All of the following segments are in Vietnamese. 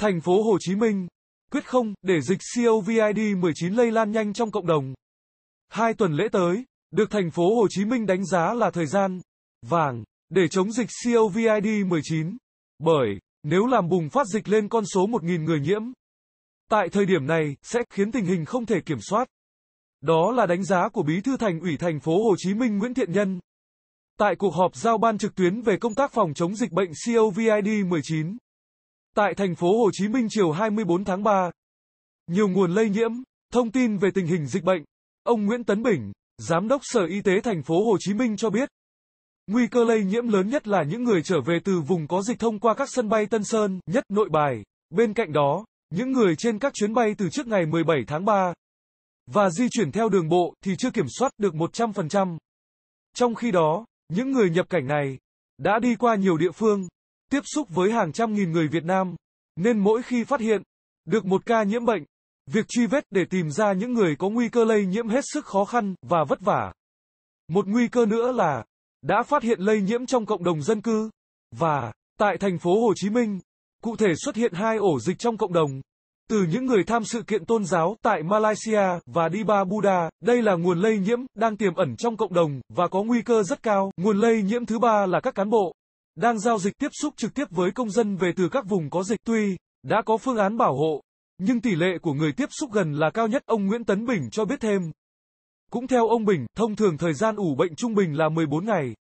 thành phố Hồ Chí Minh, quyết không để dịch COVID-19 lây lan nhanh trong cộng đồng. Hai tuần lễ tới, được thành phố Hồ Chí Minh đánh giá là thời gian vàng để chống dịch COVID-19, bởi nếu làm bùng phát dịch lên con số 1.000 người nhiễm, tại thời điểm này sẽ khiến tình hình không thể kiểm soát. Đó là đánh giá của Bí thư Thành ủy thành phố Hồ Chí Minh Nguyễn Thiện Nhân. Tại cuộc họp giao ban trực tuyến về công tác phòng chống dịch bệnh COVID-19, Tại thành phố Hồ Chí Minh chiều 24 tháng 3, nhiều nguồn lây nhiễm, thông tin về tình hình dịch bệnh, ông Nguyễn Tấn Bình, giám đốc Sở Y tế thành phố Hồ Chí Minh cho biết, nguy cơ lây nhiễm lớn nhất là những người trở về từ vùng có dịch thông qua các sân bay Tân Sơn, Nhất Nội Bài. Bên cạnh đó, những người trên các chuyến bay từ trước ngày 17 tháng 3 và di chuyển theo đường bộ thì chưa kiểm soát được 100%. Trong khi đó, những người nhập cảnh này đã đi qua nhiều địa phương tiếp xúc với hàng trăm nghìn người Việt Nam, nên mỗi khi phát hiện được một ca nhiễm bệnh, việc truy vết để tìm ra những người có nguy cơ lây nhiễm hết sức khó khăn và vất vả. Một nguy cơ nữa là đã phát hiện lây nhiễm trong cộng đồng dân cư và tại thành phố Hồ Chí Minh, cụ thể xuất hiện hai ổ dịch trong cộng đồng từ những người tham sự kiện tôn giáo tại Malaysia và Diba Buda, đây là nguồn lây nhiễm đang tiềm ẩn trong cộng đồng và có nguy cơ rất cao. Nguồn lây nhiễm thứ ba là các cán bộ đang giao dịch tiếp xúc trực tiếp với công dân về từ các vùng có dịch tuy đã có phương án bảo hộ, nhưng tỷ lệ của người tiếp xúc gần là cao nhất, ông Nguyễn Tấn Bình cho biết thêm. Cũng theo ông Bình, thông thường thời gian ủ bệnh trung bình là 14 ngày.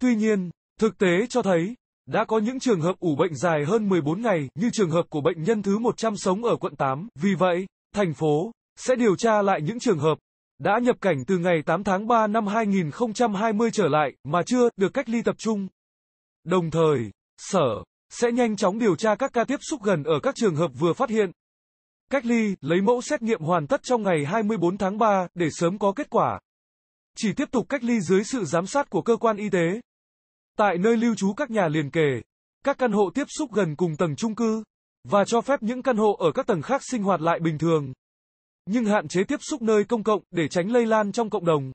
Tuy nhiên, thực tế cho thấy, đã có những trường hợp ủ bệnh dài hơn 14 ngày, như trường hợp của bệnh nhân thứ 100 sống ở quận 8. Vì vậy, thành phố sẽ điều tra lại những trường hợp đã nhập cảnh từ ngày 8 tháng 3 năm 2020 trở lại mà chưa được cách ly tập trung. Đồng thời, sở sẽ nhanh chóng điều tra các ca tiếp xúc gần ở các trường hợp vừa phát hiện. Cách ly, lấy mẫu xét nghiệm hoàn tất trong ngày 24 tháng 3 để sớm có kết quả. Chỉ tiếp tục cách ly dưới sự giám sát của cơ quan y tế. Tại nơi lưu trú các nhà liền kề, các căn hộ tiếp xúc gần cùng tầng chung cư và cho phép những căn hộ ở các tầng khác sinh hoạt lại bình thường. Nhưng hạn chế tiếp xúc nơi công cộng để tránh lây lan trong cộng đồng.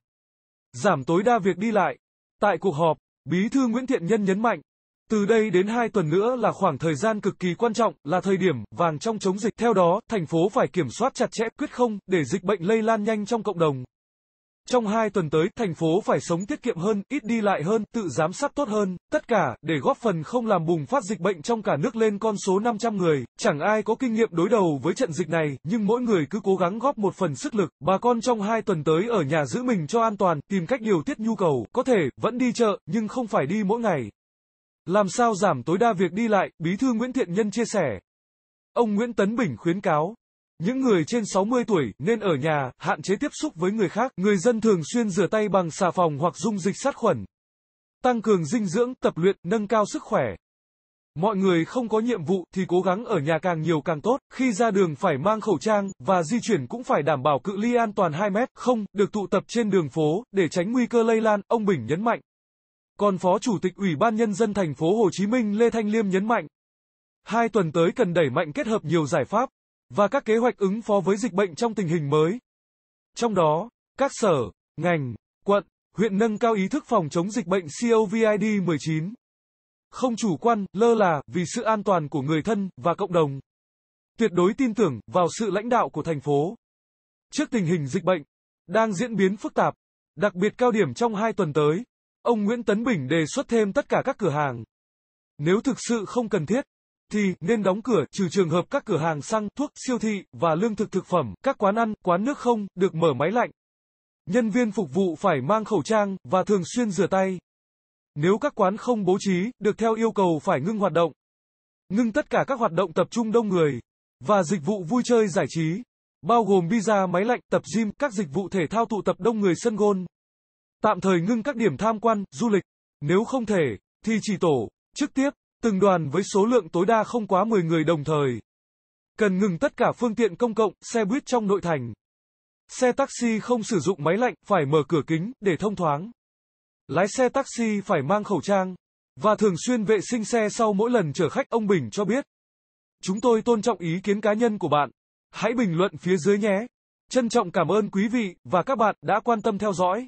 Giảm tối đa việc đi lại. Tại cuộc họp Bí thư Nguyễn Thiện Nhân nhấn mạnh, từ đây đến 2 tuần nữa là khoảng thời gian cực kỳ quan trọng, là thời điểm vàng trong chống dịch. Theo đó, thành phố phải kiểm soát chặt chẽ, quyết không để dịch bệnh lây lan nhanh trong cộng đồng. Trong hai tuần tới, thành phố phải sống tiết kiệm hơn, ít đi lại hơn, tự giám sát tốt hơn, tất cả để góp phần không làm bùng phát dịch bệnh trong cả nước lên con số 500 người. Chẳng ai có kinh nghiệm đối đầu với trận dịch này, nhưng mỗi người cứ cố gắng góp một phần sức lực. Bà con trong hai tuần tới ở nhà giữ mình cho an toàn, tìm cách điều tiết nhu cầu, có thể vẫn đi chợ, nhưng không phải đi mỗi ngày. Làm sao giảm tối đa việc đi lại, Bí thư Nguyễn Thiện Nhân chia sẻ. Ông Nguyễn Tấn Bình khuyến cáo những người trên 60 tuổi nên ở nhà, hạn chế tiếp xúc với người khác. Người dân thường xuyên rửa tay bằng xà phòng hoặc dung dịch sát khuẩn. Tăng cường dinh dưỡng, tập luyện, nâng cao sức khỏe. Mọi người không có nhiệm vụ thì cố gắng ở nhà càng nhiều càng tốt, khi ra đường phải mang khẩu trang và di chuyển cũng phải đảm bảo cự ly an toàn 2 mét, không được tụ tập trên đường phố để tránh nguy cơ lây lan, ông Bình nhấn mạnh. Còn Phó Chủ tịch Ủy ban nhân dân thành phố Hồ Chí Minh Lê Thanh Liêm nhấn mạnh, hai tuần tới cần đẩy mạnh kết hợp nhiều giải pháp và các kế hoạch ứng phó với dịch bệnh trong tình hình mới. Trong đó, các sở, ngành, quận, huyện nâng cao ý thức phòng chống dịch bệnh COVID-19. Không chủ quan, lơ là vì sự an toàn của người thân và cộng đồng. Tuyệt đối tin tưởng vào sự lãnh đạo của thành phố. Trước tình hình dịch bệnh đang diễn biến phức tạp, đặc biệt cao điểm trong hai tuần tới, ông Nguyễn Tấn Bình đề xuất thêm tất cả các cửa hàng. Nếu thực sự không cần thiết, thì nên đóng cửa trừ trường hợp các cửa hàng xăng, thuốc, siêu thị và lương thực thực phẩm, các quán ăn, quán nước không được mở máy lạnh. Nhân viên phục vụ phải mang khẩu trang và thường xuyên rửa tay. Nếu các quán không bố trí được theo yêu cầu phải ngưng hoạt động. Ngưng tất cả các hoạt động tập trung đông người và dịch vụ vui chơi giải trí, bao gồm pizza máy lạnh, tập gym, các dịch vụ thể thao tụ tập đông người sân golf. Tạm thời ngưng các điểm tham quan, du lịch, nếu không thể thì chỉ tổ chức tiếp từng đoàn với số lượng tối đa không quá 10 người đồng thời. Cần ngừng tất cả phương tiện công cộng, xe buýt trong nội thành. Xe taxi không sử dụng máy lạnh, phải mở cửa kính, để thông thoáng. Lái xe taxi phải mang khẩu trang, và thường xuyên vệ sinh xe sau mỗi lần chở khách ông Bình cho biết. Chúng tôi tôn trọng ý kiến cá nhân của bạn. Hãy bình luận phía dưới nhé. Trân trọng cảm ơn quý vị và các bạn đã quan tâm theo dõi.